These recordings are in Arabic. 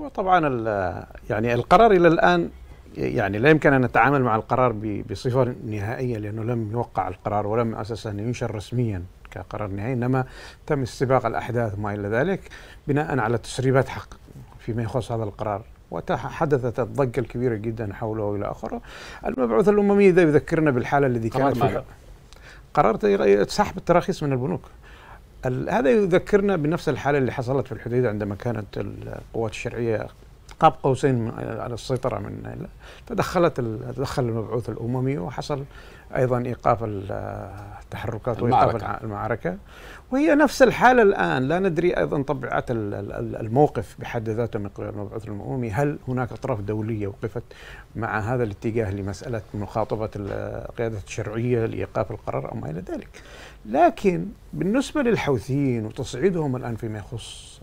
هو طبعا يعني القرار الى الان يعني لا يمكن ان نتعامل مع القرار بصفه نهائيه لانه لم يوقع القرار ولم اساسا ينشر رسميا كقرار نهائي انما تم استباق الاحداث وما الى ذلك بناء على تسريبات حق فيما يخص هذا القرار وحدثت الضجة الكبيرة جدا حوله وإلى آخره المبعوث الأممي اذا يذكرنا بالحالة الذي كانت فيها قرار سحب التراخيص من البنوك هذا يذكرنا بنفس الحالة اللي حصلت في الحديدة عندما كانت القوات الشرعية قاب قوسين على السيطرة من تدخلت تدخل المبعوث الأممي وحصل أيضا إيقاف التحركات وإيقاف المعركة. المعركة وهي نفس الحالة الآن لا ندري أيضا طبيعة الموقف بحد ذاته من قبل المبعوث الأممي هل هناك أطراف دولية وقفت مع هذا الاتجاه لمسألة مخاطبة القيادة الشرعية لإيقاف القرار أو ما إلى ذلك لكن بالنسبة للحوثيين وتصعيدهم الآن فيما يخص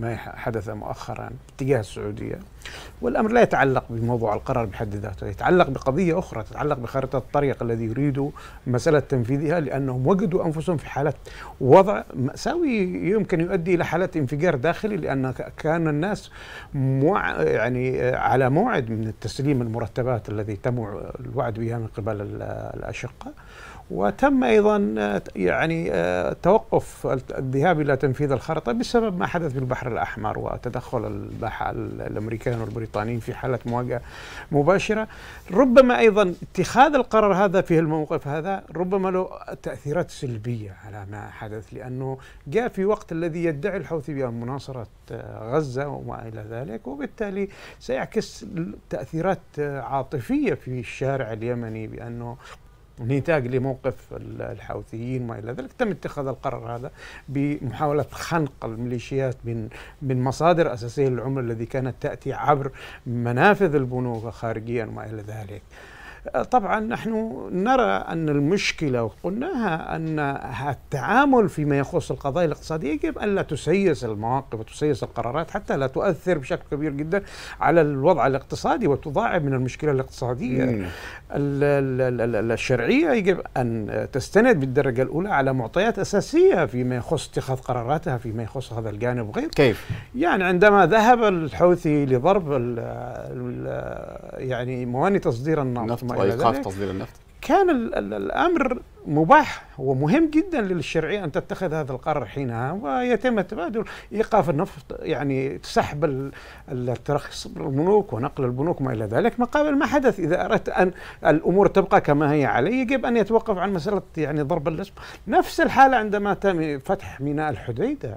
ما حدث مؤخرا باتجاه السعوديه والامر لا يتعلق بموضوع القرار بحد ذاته يتعلق بقضيه اخرى تتعلق بخريطه الطريق الذي يريدوا مساله تنفيذها لانهم وجدوا انفسهم في حاله وضع ماساوي يمكن يؤدي الى حاله انفجار داخلي لان كان الناس موع يعني آه، على موعد من تسليم المرتبات الذي تم الوعد بها من قبل الاشقاء وتم ايضا آه، يعني آه، توقف الذهاب الى تنفيذ الخريطه بسبب ما حدث في بالبحر الأحمر وتدخل الأمريكان والبريطانيين في حالة مواجهة مباشرة ربما أيضا اتخاذ القرار هذا في الموقف هذا ربما له تأثيرات سلبية على ما حدث لأنه جاء في وقت الذي يدعي الحوثي بمناصرة آه، غزة وما إلى ذلك وبالتالي سيعكس تأثيرات آه، عاطفية في الشارع اليمني بأنه نتاج لموقف الحوثيين وما الى ذلك تم اتخاذ القرار هذا بمحاوله خنق الميليشيات من من مصادر اساسيه للعمله الذي كانت تاتي عبر منافذ البنوك خارجيا وما الى ذلك طبعا نحن نرى أن المشكلة قلناها أن التعامل فيما يخص القضايا الاقتصادية يجب ان لا تسيس المواقف وتسيس القرارات حتى لا تؤثر بشكل كبير جدا على الوضع الاقتصادي وتضاعف من المشكلة الاقتصادية الشرعية يجب أن تستند بالدرجة الأولى على معطيات أساسية فيما يخص اتخاذ قراراتها فيما يخص هذا الجانب وغيره كيف؟ يعني عندما ذهب الحوثي لضرب يعني موانئ تصدير النفط وإيقاف طيب، تصدير النفط كان الأمر مباح ومهم جدا للشرعية أن تتخذ هذا القرار حينها ويتم التبادل إيقاف النفط يعني سحب الترخيص البنوك ونقل البنوك وما إلى ذلك مقابل ما حدث إذا أردت أن الأمور تبقى كما هي عليه يجب أن يتوقف عن مسألة يعني ضرب اللسم نفس الحالة عندما تم فتح ميناء الحديدة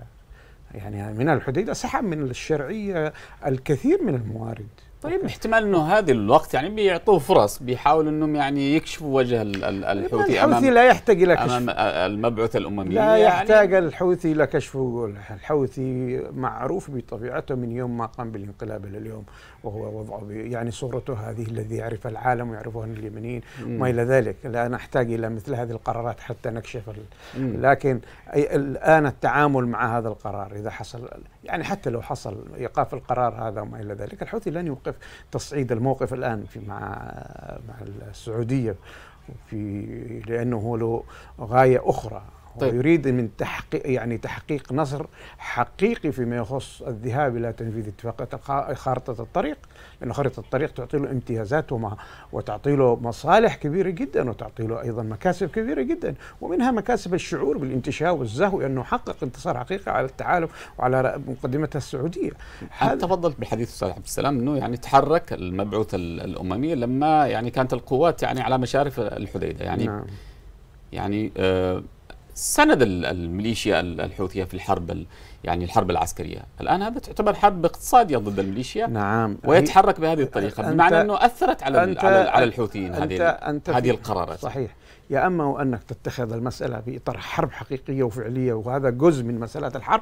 يعني ميناء الحديدة سحب من الشرعية الكثير من الموارد طيب احتمال انه هذا الوقت يعني بيعطوه فرص بيحاولوا انهم يعني يكشفوا وجه طيب، الحوثي امام الحوثي لا يحتاج الى كشف امام المبعوث الاممي لا يعني يحتاج الحوثي الى كشف الحوثي معروف بطبيعته من يوم ما قام بالانقلاب الى اليوم وهو وضعه يعني صورته هذه الذي يعرفها العالم ويعرفه اليمنيين وما الى ذلك لا نحتاج الى مثل هذه القرارات حتى نكشف لكن الان التعامل مع هذا القرار اذا حصل يعني حتى لو حصل ايقاف القرار هذا وما الى ذلك الحوثي لن يوقف الموقف تصعيد الموقف الان في مع مع السعوديه في لانه له غايه اخرى طيب. ويريد من تحقيق يعني تحقيق نصر حقيقي فيما يخص الذهاب الى تنفيذ اتفاقيه خارطه الطريق لان خارطه الطريق تعطي له امتيازات وتعطي له مصالح كبيره جدا وتعطي له ايضا مكاسب كبيره جدا ومنها مكاسب الشعور بالانتشاء والزهو انه حقق انتصار حقيقي على التحالف وعلى مقدمتها السعوديه انت تفضلت بالحديث استاذ عبد السلام انه يعني تحرك المبعوث الاممي لما يعني كانت القوات يعني على مشارف الحديده يعني نعم. يعني آه سند الميليشيا الحوثية في الحرب يعني الحرب العسكرية الآن هذا تعتبر حرب اقتصادية ضد الميليشيا نعم ويتحرك بهذه الطريقة بمعنى أنه أثرت على أنت على الحوثيين أنت هذه أنت هذه القرارات صحيح يا أما أنك تتخذ المسألة في إطار حرب حقيقية وفعلية وهذا جزء من مسألة الحرب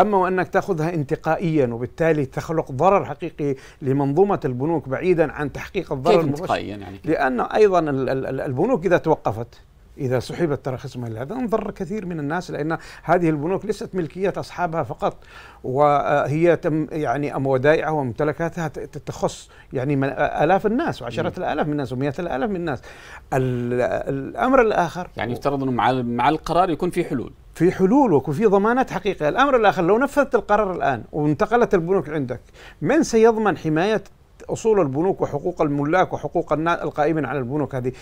أما وأنك تأخذها انتقائيا وبالتالي تخلق ضرر حقيقي لمنظومة البنوك بعيدا عن تحقيق الضرر كيف انتقائيا يعني لأن أيضا البنوك إذا توقفت إذا سحبت تراخيص مال هذا انضر كثير من الناس لأن هذه البنوك ليست ملكية أصحابها فقط وهي تم يعني ودائعها وممتلكاتها تخص يعني من آلاف الناس وعشرات الآلاف من الناس ومئات الآلاف من الناس الأمر الآخر يعني يفترض أنه مع مع القرار يكون في حلول في حلول ويكون في ضمانات حقيقية الأمر الآخر لو نفذت القرار الآن وانتقلت البنوك عندك من سيضمن حماية اصول البنوك وحقوق الملاك وحقوق القائمين على البنوك هذه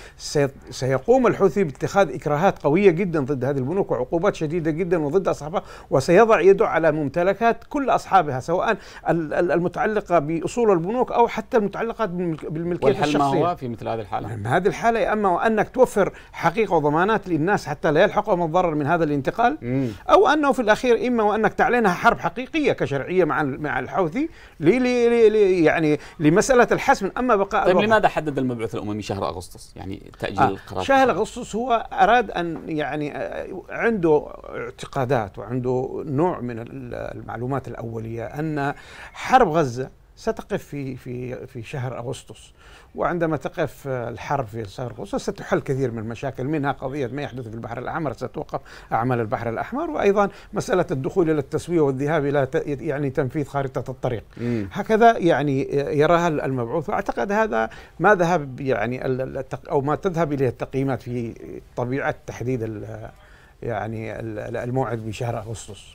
سيقوم الحوثي باتخاذ اكراهات قويه جدا ضد هذه البنوك وعقوبات شديده جدا وضد اصحابها وسيضع يده على ممتلكات كل اصحابها سواء المتعلقه باصول البنوك او حتى المتعلقات بالملكيه والحل الشخصيه. ما هو في مثل هذه الحاله؟ نعم، هذه الحاله يا اما وانك توفر حقيقه وضمانات للناس حتى لا يلحقهم الضرر من هذا الانتقال مم. او انه في الاخير اما وانك تعلنها حرب حقيقيه كشرعيه مع مع الحوثي لي لي لي يعني لي لمساله الحسم اما بقاء طيب الوضع. لماذا حدد المبعوث الاممي شهر اغسطس يعني تاجيل آه القرار شهر اغسطس هو اراد ان يعني آه، عنده اعتقادات وعنده نوع من المعلومات الاوليه ان حرب غزه ستقف في في في شهر اغسطس وعندما تقف الحرب في شهر اغسطس ستحل كثير من المشاكل منها قضيه ما يحدث في البحر الاحمر ستوقف اعمال البحر الاحمر وايضا مساله الدخول الى التسويه والذهاب الى يعني تنفيذ خارطه الطريق م. هكذا يعني يراها المبعوث واعتقد هذا ما ذهب يعني او ما تذهب اليه التقييمات في طبيعه تحديد يعني الموعد بشهر اغسطس